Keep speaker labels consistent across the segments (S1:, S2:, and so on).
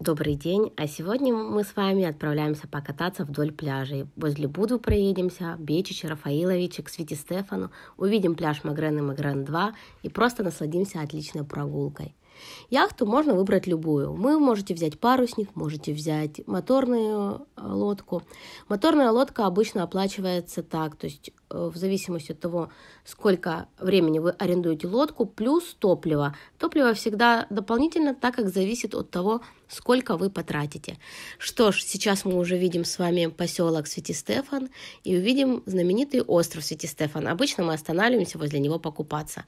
S1: Добрый день, а сегодня мы с вами отправляемся покататься вдоль пляжей. Возле Буду проедемся, Бечич, Рафаилович, к Свете Стефану, увидим пляж Магрен и Магрен 2 и просто насладимся отличной прогулкой. Яхту можно выбрать любую. Вы можете взять парусник, можете взять моторную э, лодку. Моторная лодка обычно оплачивается так, то есть э, в зависимости от того, сколько времени вы арендуете лодку, плюс топливо. Топливо всегда дополнительно, так как зависит от того, сколько вы потратите. Что ж, сейчас мы уже видим с вами поселок Свети Стефан и увидим знаменитый остров Свети Стефан. Обычно мы останавливаемся возле него покупаться.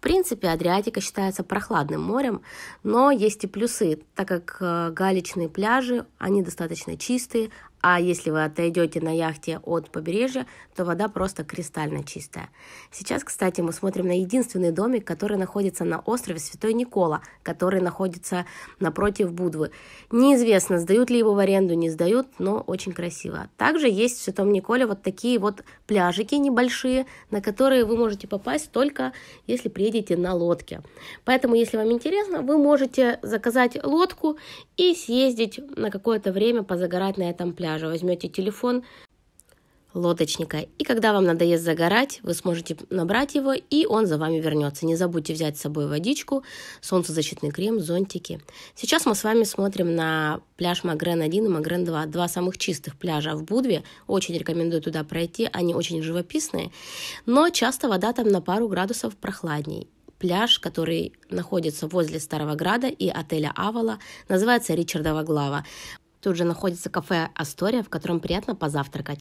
S1: В принципе, Адриатика считается прохладным морем, но есть и плюсы, так как э, галечные пляжи, они достаточно чистые, а если вы отойдете на яхте от побережья, то вода просто кристально чистая. Сейчас, кстати, мы смотрим на единственный домик, который находится на острове Святой Никола, который находится напротив Будвы. Неизвестно, сдают ли его в аренду, не сдают, но очень красиво. Также есть в Святом Николе вот такие вот пляжики небольшие, на которые вы можете попасть только если приедете на лодке. Поэтому, если вам интересно, вы можете заказать лодку и съездить на какое-то время позагорать на этом пляже пляжа, возьмете телефон лодочника, и когда вам надоест загорать, вы сможете набрать его, и он за вами вернется. Не забудьте взять с собой водичку, солнцезащитный крем, зонтики. Сейчас мы с вами смотрим на пляж Магрен-1 и Магрен-2, два самых чистых пляжа в Будве. Очень рекомендую туда пройти, они очень живописные, но часто вода там на пару градусов прохладней пляж, который находится возле Старого Града и отеля Авала, называется Ричардова Глава. Тут же находится кафе «Астория», в котором приятно позавтракать.